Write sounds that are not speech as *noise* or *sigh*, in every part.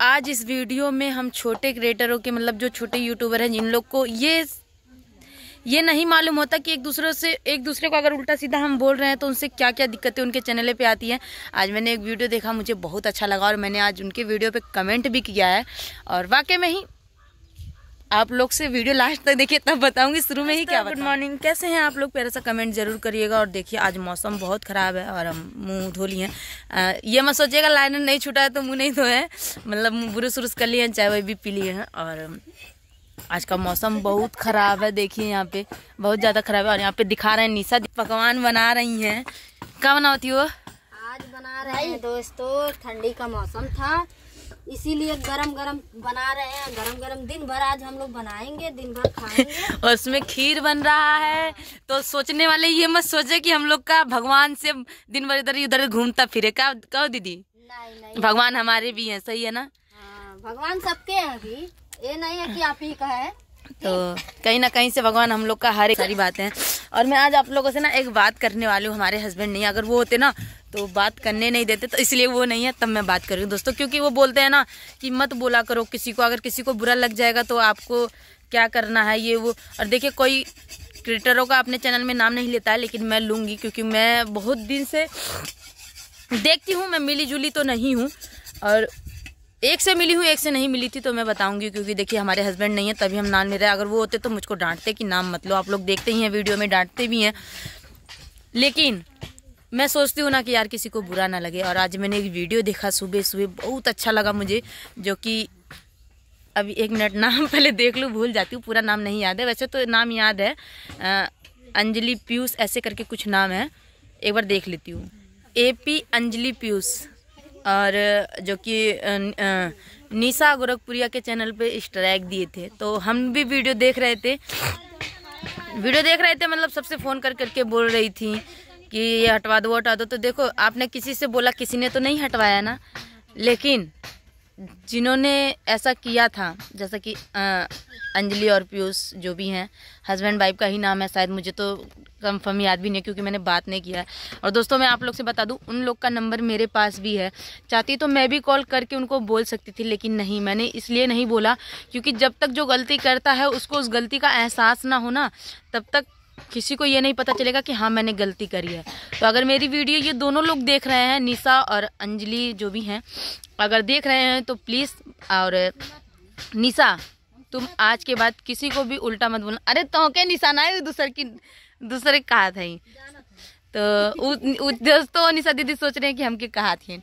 आज इस वीडियो में हम छोटे क्रिएटरों के मतलब जो छोटे यूट्यूबर हैं जिन लोग को ये ये नहीं मालूम होता कि एक दूसरे से एक दूसरे को अगर उल्टा सीधा हम बोल रहे हैं तो उनसे क्या क्या दिक्कतें उनके चैनल पे आती हैं आज मैंने एक वीडियो देखा मुझे बहुत अच्छा लगा और मैंने आज उनके वीडियो पे कमेंट भी किया है और वाकई में ही आप लोग से वीडियो लास्ट तक देखिए तब बताऊंगी शुरू में ही क्या गुड मॉर्निंग कैसे हैं आप लोग प्यारा सा कमेंट जरूर करिएगा और देखिए आज मौसम बहुत ख़राब है और हम मुंह धो लिए हैं ये मत सोचिएगा लाइनर नहीं छूटा है तो मुंह नहीं धोए मतलब मुँह बुरुस उरुस कर लिए हैं चाय वाय भी पी लिए हैं और आज का मौसम बहुत ख़राब है देखिए यहाँ पे बहुत ज़्यादा ख़राब है और यहाँ पे दिखा रहे हैं निशा पकवान बना रही है क्या बनाती हो आज बना रहे हैं दोस्तों ठंडी का मौसम था इसीलिए गरम गरम बना रहे हैं गरम गरम दिन भर आज हम लोग बनाएंगे दिन भर खाएंगे *laughs* और उसमें खीर बन रहा है तो सोचने वाले ये मत सोचे कि हम लोग का भगवान से दिन भर इधर उधर घूमता फिरे का कहो दीदी नहीं, नहीं। भगवान हमारे भी है सही है ना हाँ, भगवान सबके हैं अभी ये नहीं है कि आप ही का है तो कहीं ना कहीं से भगवान हम लोग का हर एक सारी बातें हैं और मैं आज आप लोगों से ना एक बात करने वाली हूँ हमारे हस्बैंड नहीं अगर वो होते ना तो बात करने नहीं देते तो इसलिए वो नहीं है तब मैं बात करूँ दोस्तों क्योंकि वो बोलते हैं ना कि मत बोला करो किसी को अगर किसी को बुरा लग जाएगा तो आपको क्या करना है ये वो और देखिए कोई क्रिएटरों का अपने चैनल में नाम नहीं लेता है लेकिन मैं लूँगी क्योंकि मैं बहुत दिन से देखती हूँ मैं मिली जुली तो नहीं हूँ और एक से मिली हूँ एक से नहीं मिली थी तो मैं बताऊंगी क्योंकि देखिए हमारे हस्बैंड नहीं है तभी हम नाम ले रहे हैं अगर वो होते तो मुझको डांटते कि नाम मतलब आप लोग देखते ही हैं वीडियो में डांटते भी हैं लेकिन मैं सोचती हूँ ना कि यार किसी को बुरा ना लगे और आज मैंने एक वीडियो देखा सुबह सुबह बहुत अच्छा लगा मुझे जो कि अभी एक मिनट नाम *laughs* पहले देख लूँ भूल जाती हूँ पूरा नाम नहीं याद है वैसे तो नाम याद है अंजलि पीयूष ऐसे करके कुछ नाम है एक बार देख लेती हूँ ए पी अंजलि पीयूष और जो कि निशा गोरखपुरिया के चैनल पे स्ट्राइक दिए थे तो हम भी वीडियो देख रहे थे वीडियो देख रहे थे मतलब सबसे फ़ोन कर करके बोल रही थी कि ये हटवा दो हटवा दो तो देखो आपने किसी से बोला किसी ने तो नहीं हटवाया ना लेकिन जिन्होंने ऐसा किया था जैसा कि अंजलि और पीयूष जो भी हैं हस्बैंड वाइफ का ही नाम है शायद मुझे तो कंफर्म याद भी नहीं क्योंकि मैंने बात नहीं किया है और दोस्तों मैं आप लोग से बता दूं उन लोग का नंबर मेरे पास भी है चाहती तो मैं भी कॉल करके उनको बोल सकती थी लेकिन नहीं मैंने इसलिए नहीं बोला क्योंकि जब तक जो गलती करता है उसको उस गलती का एहसास ना हो ना तब तक किसी को ये नहीं पता चलेगा कि हाँ मैंने गलती करी है तो अगर मेरी वीडियो ये दोनों लोग देख रहे हैं निशा और अंजलि जो भी हैं अगर देख रहे हैं तो प्लीज़ और निशा तुम आज के बाद किसी को भी उल्टा मत बोलना अरे तो निशाना है दूसरे की दूसरे कहा था तो दोस्तों निशा दीदी सोच रहे हैं कि हम के कहा थी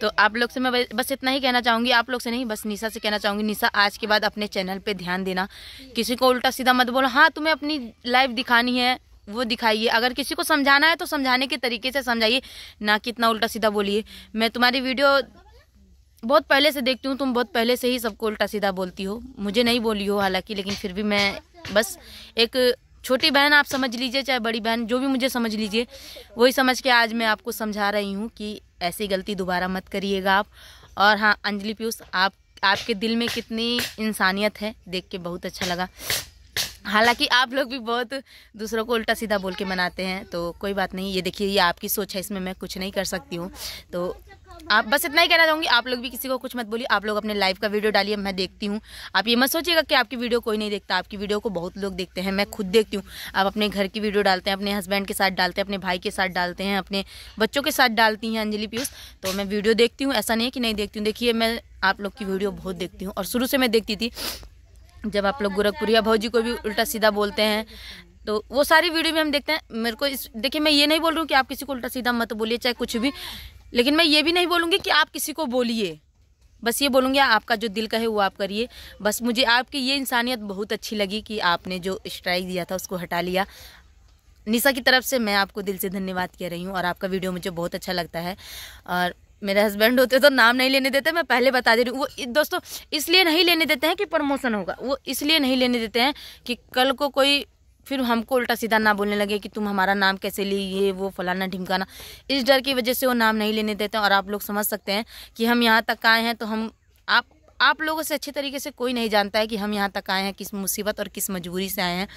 तो आप लोग से मैं बस इतना ही कहना चाहूँगी आप लोग से नहीं बस निशा से कहना चाहूँगी निशा आज के बाद अपने चैनल पे ध्यान देना किसी को उल्टा सीधा मत बोलो हाँ तुम्हें अपनी लाइफ दिखानी है वो दिखाइए अगर किसी को समझाना है तो समझाने के तरीके से समझाइए ना कि इतना उल्टा सीधा बोलिए मैं तुम्हारी वीडियो बहुत पहले से देखती हूँ तुम बहुत पहले से ही सबको उल्टा सीधा बोलती हो मुझे नहीं बोली हो हालांकि लेकिन फिर भी मैं बस एक छोटी बहन आप समझ लीजिए चाहे बड़ी बहन जो भी मुझे समझ लीजिए वही समझ के आज मैं आपको समझा रही हूँ कि ऐसी गलती दोबारा मत करिएगा आप और हाँ अंजलि पीयूष आप आपके दिल में कितनी इंसानियत है देख के बहुत अच्छा लगा हालांकि आप लोग भी बहुत दूसरों को उल्टा सीधा बोल के मनाते हैं तो कोई बात नहीं ये देखिए ये आपकी सोच है इसमें मैं कुछ नहीं कर सकती हूँ तो आप बस इतना ही कहना चाहूँगी आप लोग भी किसी को कुछ मत बोलिए आप लोग अपने लाइव का वीडियो डालिए मैं देखती हूँ आप ये मत सोचिएगा कि आपकी वीडियो कोई नहीं देखता आपकी वीडियो को बहुत लोग देखते हैं मैं खुद देखती हूँ आप अपने घर की वीडियो डालते हैं अपने हस्बैंड के साथ डालते हैं अपने भाई के साथ डालते हैं अपने बच्चों के साथ डालती हैं अंजलि पीयूष तो मैं वीडियो देखती हूँ ऐसा नहीं है कि नहीं देखती हूँ देखिए मैं आप लोग की वीडियो बहुत देखती हूँ और शुरू से मैं देखती थी जब आप लोग गोरखपुरिया भाजी को भी उल्टा सीधा बोलते हैं तो वो सारी वीडियो में हम देखते हैं मेरे को इस देखिए मैं ये नहीं बोल रही हूँ कि आप किसी को उल्टा सीधा मत बोलिए चाहे कुछ भी लेकिन मैं ये भी नहीं बोलूँगी कि आप किसी को बोलिए बस ये बोलूँगी आपका जो दिल कहे वो आप करिए बस मुझे आपकी ये इंसानियत बहुत अच्छी लगी कि आपने जो स्ट्राइक दिया था उसको हटा लिया निशा की तरफ से मैं आपको दिल से धन्यवाद कह रही हूँ और आपका वीडियो मुझे बहुत अच्छा लगता है और मेरे हस्बैंड होते तो नाम नहीं लेने देते मैं पहले बता दे रही हूँ वो दोस्तों इसलिए नहीं लेने देते हैं कि प्रमोशन होगा वो इसलिए नहीं लेने देते हैं कि कल को कोई फिर हमको उल्टा सीधा ना बोलने लगे कि तुम हमारा नाम कैसे ली ये वो फलाना ढिमकाना इस डर की वजह से वो नाम नहीं लेने देते हैं और आप लोग समझ सकते हैं कि हम यहाँ तक आए हैं तो हम आप आप लोगों से अच्छे तरीके से कोई नहीं जानता है कि हम यहाँ तक आए हैं किस मुसीबत और किस मजबूरी से आए हैं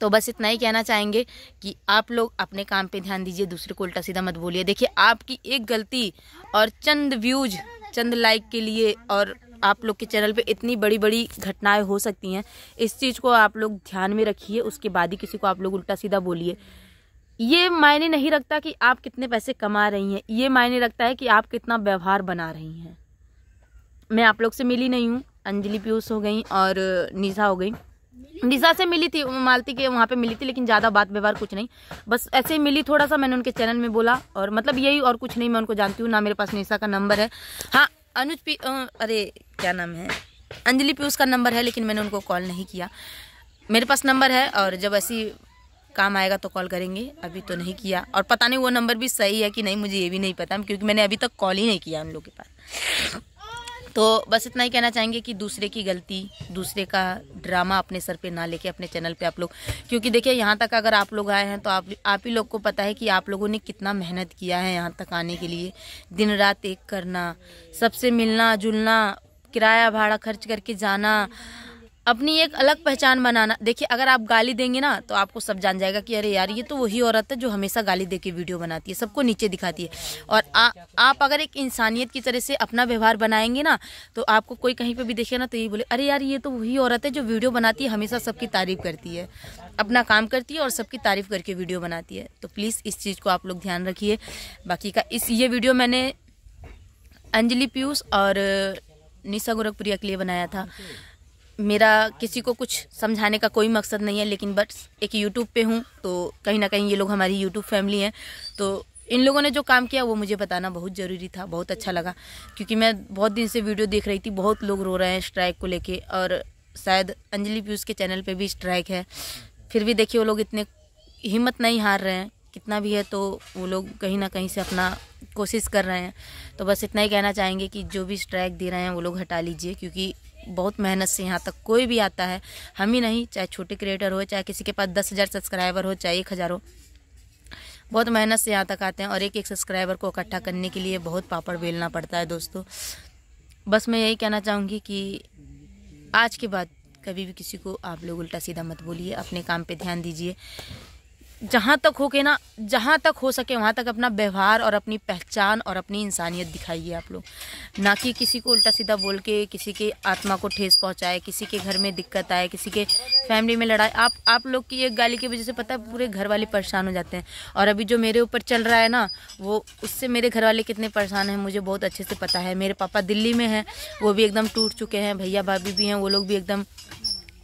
तो बस इतना ही कहना चाहेंगे कि आप लोग अपने काम पे ध्यान दीजिए दूसरे को उल्टा सीधा मत बोलिए देखिए आपकी एक गलती और चंद व्यूज चंद लाइक के लिए और आप लोग के चैनल पे इतनी बड़ी बड़ी घटनाएं हो सकती हैं इस चीज़ को आप लोग ध्यान में रखिए उसके बाद ही किसी को आप लोग उल्टा सीधा बोलिए ये मायने नहीं रखता कि आप कितने पैसे कमा रही हैं ये मायने रखता है कि आप कितना व्यवहार बना रही हैं मैं आप लोग से मिली नहीं हूँ अंजलि पीयूष हो गई और निशा हो गई दिशा से मिली थी मालती के वहाँ पे मिली थी लेकिन ज़्यादा बात व्यवहार कुछ नहीं बस ऐसे ही मिली थोड़ा सा मैंने उनके चैनल में बोला और मतलब यही और कुछ नहीं मैं उनको जानती हूँ ना मेरे पास निशा का नंबर है हाँ अनुज पी अरे क्या नाम है अंजलि पी का नंबर है लेकिन मैंने उनको कॉल नहीं किया मेरे पास नंबर है और जब ऐसी काम आएगा तो कॉल करेंगे अभी तो नहीं किया और पता नहीं वो नंबर भी सही है कि नहीं मुझे ये भी नहीं पता क्योंकि मैंने अभी तक कॉल ही नहीं किया उन लोगों के पास तो बस इतना ही कहना चाहेंगे कि दूसरे की गलती दूसरे का ड्रामा अपने सर पे ना लेके अपने चैनल पे आप लोग क्योंकि देखिए यहाँ तक अगर आप लोग आए हैं तो आप आप ही लोग को पता है कि आप लोगों ने कितना मेहनत किया है यहाँ तक आने के लिए दिन रात एक करना सबसे मिलना जुलना किराया भाड़ा खर्च करके जाना अपनी एक अलग पहचान बनाना देखिए अगर आप गाली देंगे ना तो आपको सब जान जाएगा कि अरे यार ये तो वही औरत है जो हमेशा गाली दे के वीडियो बनाती है सबको नीचे दिखाती है और आ, आप अगर एक इंसानियत की तरह से अपना व्यवहार बनाएंगे ना तो आपको कोई कहीं पर भी देखे ना तो यही बोले अरे यार ये तो वही औरत है जो वीडियो बनाती है हमेशा सबकी तारीफ करती है अपना काम करती है और सबकी तारीफ करके वीडियो बनाती है तो प्लीज़ इस चीज़ को आप लोग ध्यान रखिए बाकी का इस ये वीडियो मैंने अंजलि पीयूष और निशा गोरखपुरिया के लिए बनाया था मेरा किसी को कुछ समझाने का कोई मकसद नहीं है लेकिन बट एक यूट्यूब पे हूँ तो कहीं ना कहीं ये लोग हमारी यूट्यूब फैमिली हैं तो इन लोगों ने जो काम किया वो मुझे बताना बहुत ज़रूरी था बहुत अच्छा लगा क्योंकि मैं बहुत दिन से वीडियो देख रही थी बहुत लोग रो रहे हैं स्ट्राइक को लेके और शायद अंजलि पीयूष के चैनल पे भी स्ट्राइक है फिर भी देखिए वो लोग इतने हिम्मत नहीं हार रहे हैं कितना भी है तो वो लोग कहीं ना कहीं से अपना कोशिश कर रहे हैं तो बस इतना ही कहना चाहेंगे कि जो भी स्ट्राइक दे रहे हैं वो लोग हटा लीजिए क्योंकि बहुत मेहनत से यहाँ तक कोई भी आता है हम ही नहीं चाहे छोटे क्रिएटर हो चाहे किसी के पास दस हज़ार सब्सक्राइबर हो चाहे एक हज़ार हो बहुत मेहनत से यहाँ तक आते हैं और एक एक सब्सक्राइबर को इकट्ठा करने के लिए बहुत पापड़ बेलना पड़ता है दोस्तों बस मैं यही कहना चाहूँगी कि आज के बाद कभी भी किसी को आप लोग उल्टा सीधा मत बोलिए अपने काम पर ध्यान दीजिए जहाँ तक हो के ना जहाँ तक हो सके वहाँ तक अपना व्यवहार और अपनी पहचान और अपनी इंसानियत दिखाइए आप लोग ना कि किसी को उल्टा सीधा बोल के किसी के आत्मा को ठेस पहुँचाए किसी के घर में दिक्कत आए किसी के फैमिली में लड़ाई आप आप लोग की एक गाली की वजह से पता है पूरे घर वाले परेशान हो जाते हैं और अभी जो मेरे ऊपर चल रहा है ना वो उससे मेरे घर वाले कितने परेशान हैं मुझे बहुत अच्छे से पता है मेरे पापा दिल्ली में हैं वो भी एकदम टूट चुके हैं भैया भाभी भी हैं वो लोग भी एकदम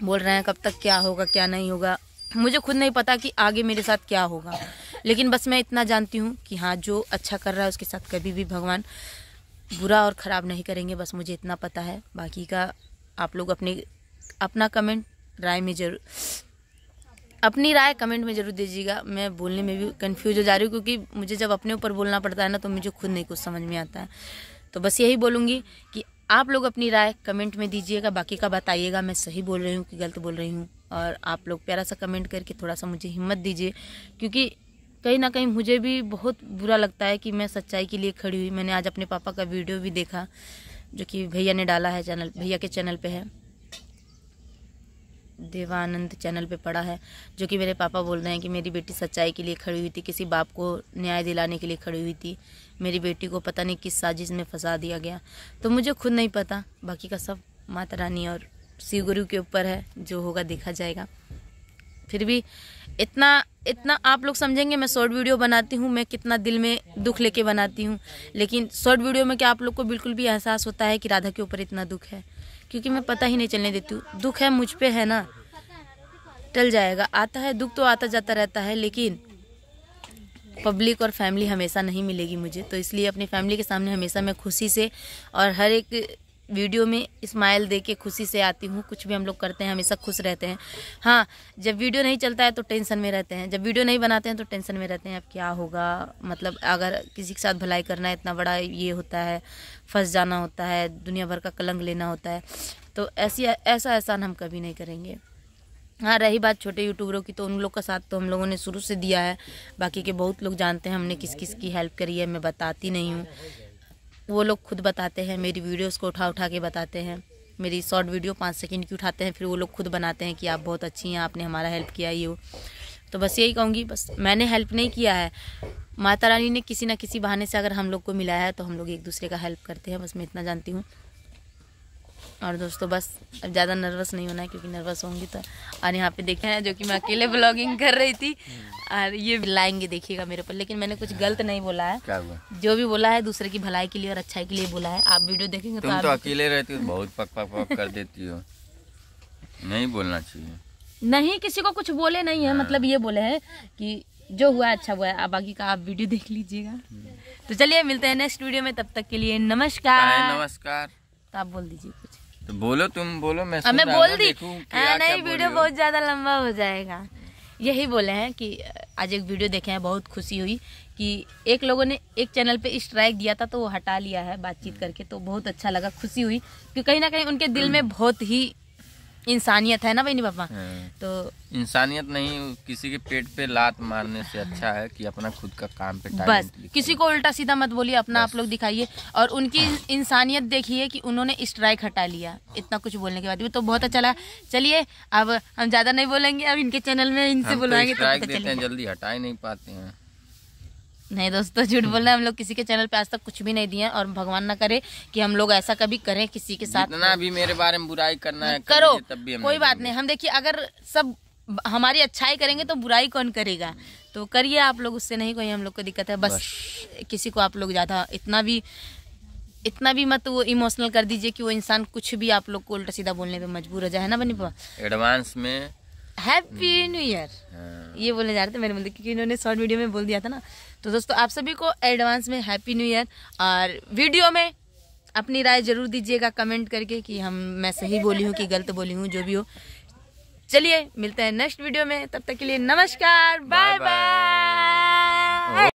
बोल रहे हैं कब तक क्या होगा क्या नहीं होगा मुझे खुद नहीं पता कि आगे मेरे साथ क्या होगा लेकिन बस मैं इतना जानती हूँ कि हाँ जो अच्छा कर रहा है उसके साथ कभी भी भगवान बुरा और ख़राब नहीं करेंगे बस मुझे इतना पता है बाकी का आप लोग अपने अपना कमेंट राय में जरूर अपनी राय कमेंट में जरूर दीजिएगा मैं बोलने में भी कंफ्यूज हो जा रही हूँ क्योंकि मुझे जब अपने ऊपर बोलना पड़ता है ना तो मुझे खुद नहीं कुछ समझ में आता है तो बस यही बोलूँगी कि आप लोग अपनी राय कमेंट में दीजिएगा बाकी का बताइएगा मैं सही बोल रही हूँ कि गलत बोल रही हूँ और आप लोग प्यारा सा कमेंट करके थोड़ा सा मुझे हिम्मत दीजिए क्योंकि कहीं ना कहीं मुझे भी बहुत बुरा लगता है कि मैं सच्चाई के लिए खड़ी हुई मैंने आज अपने पापा का वीडियो भी देखा जो कि भैया ने डाला है चैनल भैया के चैनल पे है देवानंद चैनल पे पढ़ा है जो कि मेरे पापा बोल रहे हैं कि मेरी बेटी सच्चाई के लिए खड़ी हुई थी किसी बाप को न्याय दिलाने के लिए खड़ी हुई थी मेरी बेटी को पता नहीं किस साजिश में फंसा दिया गया तो मुझे खुद नहीं पता बाकी का सब माता रानी और शिव गुरु के ऊपर है जो होगा देखा जाएगा फिर भी इतना इतना आप लोग समझेंगे मैं शॉर्ट वीडियो बनाती हूँ मैं कितना दिल में दुख लेके बनाती हूँ लेकिन शॉर्ट वीडियो में क्या आप लोग को बिल्कुल भी एहसास होता है कि राधा के ऊपर इतना दुख है क्योंकि मैं पता ही नहीं चलने देती हूँ दुख है मुझ पर है ना टल जाएगा आता है दुख तो आता जाता रहता है लेकिन पब्लिक और फैमिली हमेशा नहीं मिलेगी मुझे तो इसलिए अपनी फैमिली के सामने हमेशा मैं खुशी से और हर एक वीडियो में स्माइल दे के खुशी से आती हूँ कुछ भी हम लोग करते हैं हमेशा खुश रहते हैं हाँ जब वीडियो नहीं चलता है तो टेंशन में रहते हैं जब वीडियो नहीं बनाते हैं तो टेंशन में रहते हैं अब क्या होगा मतलब अगर किसी के साथ भलाई करना है इतना बड़ा ये होता है फंस जाना होता है दुनिया भर का कलंक लेना होता है तो ऐसी ऐसा एहसान हम कभी नहीं करेंगे हाँ रही बात छोटे यूट्यूबरों की तो उन लोग का साथ तो हम लोगों ने शुरू से दिया है बाकी के बहुत लोग जानते हैं हमने किस किस की हेल्प करी है मैं बताती नहीं हूँ वो लोग खुद बताते हैं मेरी वीडियोस को उठा उठा के बताते हैं मेरी शॉर्ट वीडियो पाँच सेकंड की उठाते हैं फिर वो लोग खुद बनाते हैं कि आप बहुत अच्छी हैं आपने हमारा हेल्प किया ये तो बस यही कहूँगी बस मैंने हेल्प नहीं किया है माता रानी ने किसी ना किसी बहाने से अगर हम लोग को मिलाया है तो हम लोग एक दूसरे का हेल्प करते हैं बस मैं इतना जानती हूँ और दोस्तों बस अब ज़्यादा नर्वस नहीं होना है क्योंकि नर्वस होंगी तो और यहाँ पे देखे हैं जो कि मैं अकेले ब्लॉगिंग कर रही थी और ये लाएंगे देखिएगा मेरे पर लेकिन मैंने कुछ गलत नहीं बोला है जो भी बोला है दूसरे की भलाई के लिए और अच्छाई के लिए बोला है आप वीडियो देखेंगे तो, तो अकेले रहती हो बहुत पक पक पक कर देती हो नहीं बोलना चाहिए नहीं किसी को कुछ बोले नहीं है हाँ। मतलब ये बोले है कि जो हुआ अच्छा हुआ है अब बाकी का आप वीडियो देख लीजिएगा हम्म। तो चलिए मिलते हैं नेक्स्ट वीडियो में तब तक के लिए नमस्कार नमस्कार तो आप बोल दीजिए कुछ तो बोलो तुम बोलो मैं मैं बोल दी आ, हाँ, नहीं वीडियो बहुत ज्यादा लंबा हो जाएगा यही बोले हैं कि आज एक वीडियो देखे हैं बहुत खुशी हुई कि एक लोगों ने एक चैनल पे स्ट्राइक दिया था तो वो हटा लिया है बातचीत करके तो बहुत अच्छा लगा खुशी हुई कि कहीं ना कहीं उनके दिल में बहुत ही इंसानियत है ना बहनी पापा हाँ। तो इंसानियत नहीं किसी के पेट पे लात मारने से अच्छा है कि अपना खुद का काम पे बस किसी को उल्टा सीधा मत बोलिए अपना आप लोग दिखाइए और उनकी हाँ। इंसानियत देखिए कि उन्होंने स्ट्राइक हटा लिया इतना कुछ बोलने के बाद भी तो बहुत अच्छा लगा चलिए अब हम ज्यादा नहीं बोलेंगे अब इनके चैनल में इनसे तो बुलाएंगे जल्दी हटा ही नहीं पाते हैं नहीं दोस्तों झूठ हम्म। बोल रहे हम लोग किसी के चैनल पे आज तक कुछ भी नहीं दिए और भगवान ना करे कि हम लोग ऐसा कभी करें किसी के साथ ना भी मेरे बारे में बुराई करना है करो तब भी कोई बात नहीं हम देखिए अगर सब हमारी अच्छाई करेंगे तो बुराई कौन करेगा तो करिए आप लोग उससे नहीं कोई हम लोग को दिक्कत है बस, बस। किसी को आप लोग ज़्यादा इतना भी इतना भी मत वो इमोशनल कर दीजिए कि वो इंसान कुछ भी आप लोग को उल्टा सीधा बोलने पे मजबूर हो जाए ना बनी एडवांस में हैप्पी न्यू ईयर ये बोलने जा रहे थे मेरे बोल क्योंकि इन्होंने शॉर्ट वीडियो में बोल दिया था ना तो दोस्तों आप सभी को एडवांस में हैप्पी न्यू ईयर और वीडियो में अपनी राय जरूर दीजिएगा कमेंट करके कि हम मैं सही बोली हूँ कि गलत बोली हूँ जो भी हो चलिए मिलते हैं नेक्स्ट वीडियो में तब तक के लिए नमस्कार बाय बाय